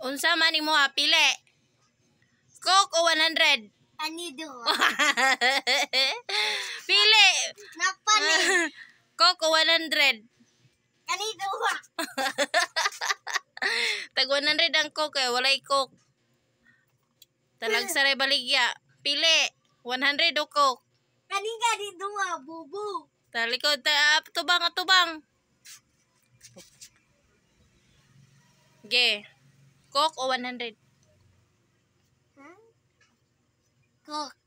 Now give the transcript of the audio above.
Unsa man imo apile? Coke o 100? Ani duha. pili. Napanin. Coke o 100? Ani duha. Tag 100 ang Coke, eh. walay Coke. Talag saray baligya. Pili. 100 o Coke? Ani nga ni duha, bubu. Talikod, ta, ah, tubang, ah, tubang. Ge. Okay. Coke o 100? Huh? Coke.